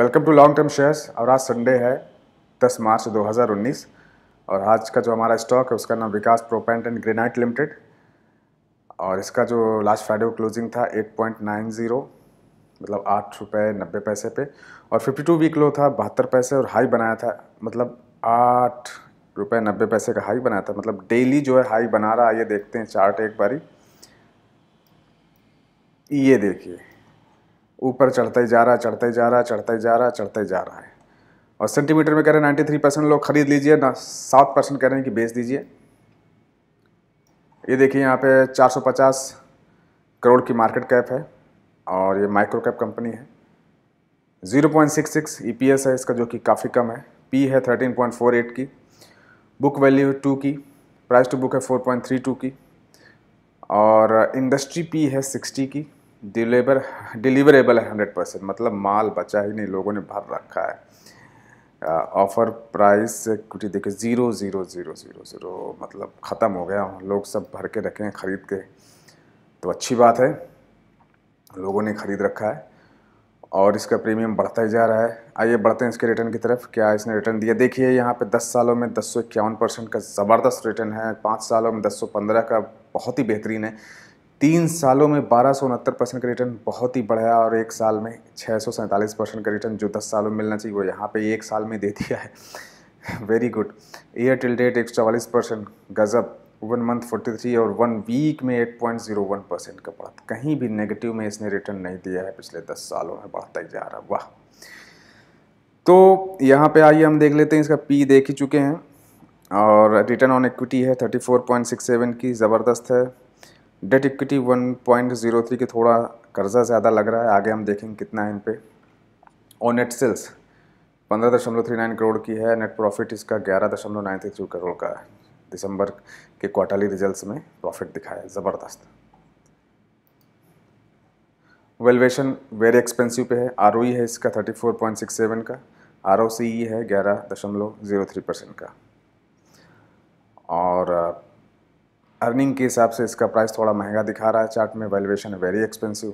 welcome to long term shares और आज Sunday है 10 मार्च 2019 और आज का जो हमारा स्टॉक है उसका नाम Vikas Proppant and Granite Limited और इसका जो लास्ट फ्राइडे को क्लोजिंग था 8.90 मतलब आठ रुपये नब्बे पैसे पे और 52 वीक लो था बहत्तर पैसे और हाई बनाया था मतलब आठ रुपये नब्बे पैसे का हाई बनाया था मतलब डेली जो है हाई बना रहा है ये देखते हैं चार्ट एक बारी ये देखिए ऊपर चढ़ता ही जा रहा चढ़ता ही जा रहा चढ़ता ही जा रहा चढ़ता ही जा रहा है और सेंटीमीटर में कह रहे हैं नाइन्टी थ्री परसेंट लोग खरीद लीजिए ना सात परसेंट कह रहे हैं कि बेच दीजिए ये देखिए यहाँ पे चार सौ पचास करोड़ की मार्केट कैप है और ये माइक्रो कैप कंपनी है zero point six six E P S है इसका जो कि काफ़ी कम है पी है थर्टीन पॉइंट फोर एट की बुक वैल्यू टू की प्राइस टू बुक है फोर पॉइंट थ्री टू की और इंडस्ट्री पी है सिक्सटी की डिलीवर डिलीवरेबल है हंड्रेड परसेंट मतलब माल बचा ही नहीं लोगों ने भर रखा है ऑफ़र प्राइस कुछ देखिए zero zero zero zero zero मतलब ख़त्म हो गया लोग सब भर के रखे हैं ख़रीद के तो अच्छी बात है लोगों ने ख़रीद रखा है और इसका प्रीमियम बढ़ता ही जा रहा है आइए बढ़ते हैं इसके रिटर्न की तरफ क्या इसने रिटर्न दिया देखिए यहाँ पे 10 सालों में दस परसेंट का ज़बरदस्त रिटर्न है पाँच सालों में 1015 का बहुत ही बेहतरीन है तीन सालों में बारह सौ उनहत्तर परसेंट का रिटर्न बहुत ही बढ़ाया और एक साल में छः सौ सैंतालीस परसेंट का रिटर्न जो दस सालों में मिलना चाहिए वो यहाँ पे एक साल में दे दिया है very good year till date एक सौ चवालीस परसेंट गज़ब वन मंथ फोर्टी थ्री और वन वीक में eight point zero one percent का बढ़ा कहीं भी नेगेटिव में इसने रिटर्न नहीं दिया है पिछले दस सालों में बढ़ता ही जा रहा वाह तो यहाँ पे आइए हम देख लेते हैं इसका पी देख ही चुके हैं और रिटर्न ऑन इक्विटी है thirty four point six seven की ज़बरदस्त है डेट इक्विटी 1.03 के थोड़ा कर्ज़ा ज़्यादा लग रहा है आगे हम देखेंगे कितना है इन पर और नेट सेल्स पंद्रह दशमलव थ्री नाइन करोड़ की है नेट प्रॉफिट इसका ग्यारह दशमलव नाइन थ्री करोड़ का है दिसंबर के क्वार्टरली रिजल्ट्स में प्रॉफिट दिखाया ज़बरदस्त वेलवेशन वेरी एक्सपेंसिव पे है आर e है इसका thirty four point six seven का आर e है ग्यारह दशमलव ज़ीरो थ्री परसेंट का और अर्निंग के हिसाब से इसका प्राइस थोड़ा महंगा दिखा रहा है चार्ट में वैल्यूएशन वेरी एक्सपेंसिव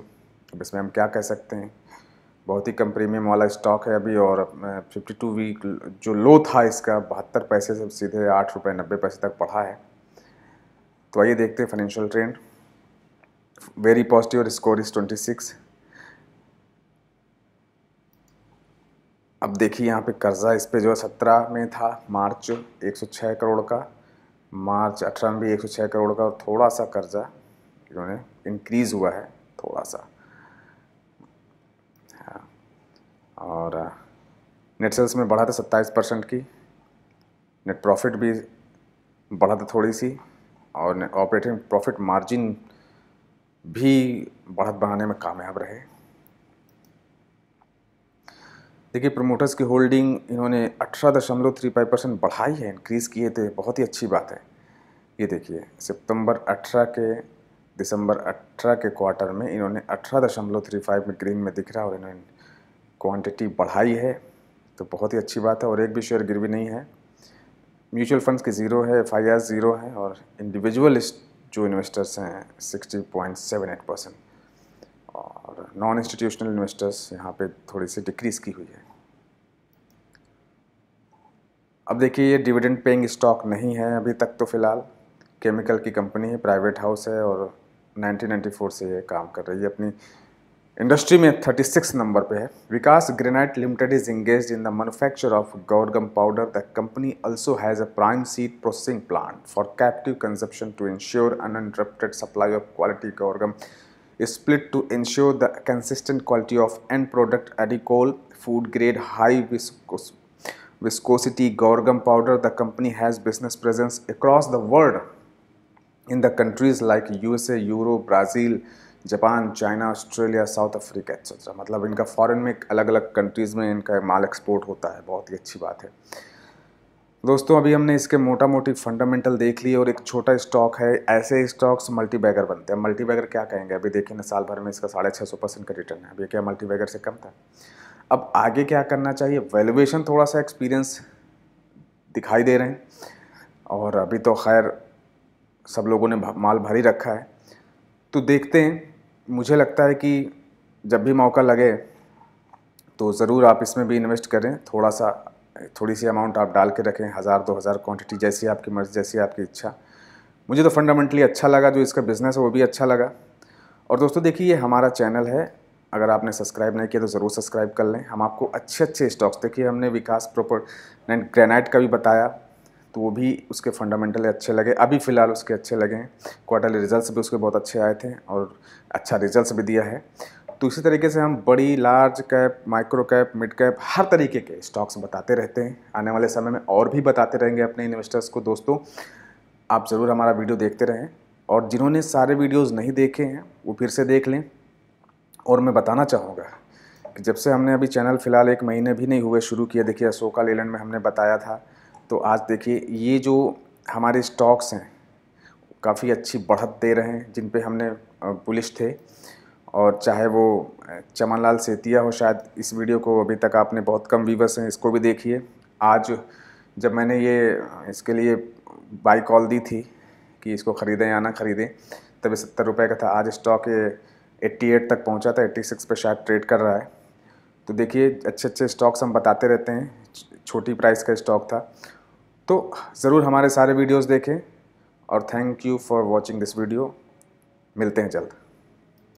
अब इसमें हम क्या कह सकते हैं बहुत ही कम प्रीमियम वाला स्टॉक है अभी और 52 वीक जो लो था इसका बहत्तर पैसे से सीधे आठ रुपये नब्बे पैसे तक पढ़ा है तो आइए देखते हैं फाइनेंशियल ट्रेंड वेरी पॉजिटिव और स्कोर इज़ ट्वेंटी सिक्स अब देखिए यहाँ पे कर्ज़ा इस पे जो है सत्रह में था मार्च छः करोड़ का मार्च अठारह में भी एक करोड़ का थोड़ा सा कर्जा इन्होंने इंक्रीज़ हुआ है थोड़ा सा हाँ और नेट uh, सेल्स में बढ़ा था सत्ताईस परसेंट की नेट प्रॉफिट भी बढ़ा था थोड़ी सी और ऑपरेटिंग प्रॉफिट मार्जिन भी बढ़त बढ़ाने में कामयाब रहे देखिए प्रमोटर्स की होल्डिंग इन्होंने अठारह दशमलव थ्री फाइव परसेंट बढ़ाई है इंक्रीज़ किए थे तो बहुत ही अच्छी बात है ये देखिए सितंबर अठारह के दिसंबर अठारह के क्वार्टर में इन्होंने अठारह दशमलव थ्री फाइव में ग्रीन में दिख रहा है और इन्होंने क्वांटिटी बढ़ाई है तो बहुत ही अच्छी बात है और एक भी शेयर गिरवी नहीं है म्यूचुअल फंड्स के ज़ीरो है एफ ज़ीरो है और इंडिविजुअल जो इन्वेस्टर्स हैं sixty point seven eight percent और नॉन इंस्टीट्यूशनल इन्वेस्टर्स यहाँ पे थोड़ी सी डिक्रीज़ की हुई है अब देखिए ये डिविडेंड पेइंग स्टॉक नहीं है अभी तक तो फ़िलहाल केमिकल की कंपनी है प्राइवेट हाउस है और 1994 से ये काम कर रही है अपनी इंडस्ट्री में 36 नंबर पे है Vikas granite limited is engage in the manufacture of guar gum powder the company also has a prime seed processing plant for captive consumption to ensure uninterrupted supply of quality guar gum split to ensure the consistent quality of end product Edicol food grade high viscose viscosity, Gorgam powder, the company has business presence across the world in the countries like USA, Euro, Brazil, Japan China Australia South Africa etcetera मतलब इनका foreign में अलग अलग countries में इनका माल export होता है बहुत ही अच्छी बात है दोस्तों अभी हमने इसके मोटा मोटी फंडामेंटल देख लिए और एक छोटा स्टॉक है ऐसे स्टॉक्स मल्टी बैगर बनते हैं मल्टी बैगर क्या कहेंगे अभी देखिए ना साल भर में इसका साढ़े छः सौ परसेंट का रिटर्न है अभी क्या मल्टी बैगर से कम था अब आगे क्या करना चाहिए वैल्यूएशन थोड़ा सा एक्सपीरियंस दिखाई दे रहे हैं और अभी तो खैर सब लोगों ने माल भरी रखा है तो देखते हैं मुझे लगता है कि जब भी मौका लगे तो ज़रूर आप इसमें भी इन्वेस्ट करें थोड़ा सा थोड़ी सी अमाउंट आप डाल के रखें हज़ार दो हज़ार क्वान्टिटी जैसी आपकी मर्ज़ी जैसी आपकी इच्छा मुझे तो फंडामेंटली अच्छा लगा जो इसका बिज़नेस है वो भी अच्छा लगा और दोस्तों देखिए ये हमारा चैनल है अगर आपने सब्सक्राइब नहीं किया तो ज़रूर सब्सक्राइब कर लें हम आपको अच्छे अच्छे स्टॉक्स देखिए हमने विकास प्रॉपर एंड ग्रेनाइट का भी बताया तो वो भी उसके फंडामेंटल अच्छे लगे अभी फ़िलहाल उसके अच्छे लगे हैं क्वार्टरली रिजल्ट भी उसके बहुत अच्छे आए थे और अच्छा रिजल्ट भी दिया है तो इसी तरीके से हम बड़ी large cap micro cap mid cap हर तरीके के स्टॉक्स बताते रहते हैं आने वाले समय में और भी बताते रहेंगे अपने इन्वेस्टर्स को दोस्तों आप ज़रूर हमारा वीडियो देखते रहें और जिन्होंने सारे वीडियोज़ नहीं देखे हैं वो फिर से देख लें और मैं बताना चाहूँगा कि जब से हमने अभी चैनल फ़िलहाल एक महीने भी नहीं हुए शुरू किया देखिए अशोका लेलैंड में हमने बताया था तो आज देखिए ये जो हमारे स्टॉक्स हैं काफ़ी अच्छी बढ़त दे रहे हैं जिन पे हमने पुलिस थे और चाहे वो चमन लाल सेतिया हो शायद इस वीडियो को अभी तक आपने बहुत कम व्यूवर्स हैं इसको भी देखिए आज जब मैंने ये इसके लिए बाई कॉल दी थी कि इसको ख़रीदें या ना ख़रीदें तभी सत्तर रुपये का था आज स्टॉक 88 तक पहुंचा था 86 पे शायद ट्रेड कर रहा है तो देखिए अच्छे अच्छे स्टॉक्स हम बताते रहते हैं छोटी प्राइस का स्टॉक था तो ज़रूर हमारे सारे वीडियोस देखें और thank you for watching this video मिलते हैं जल्द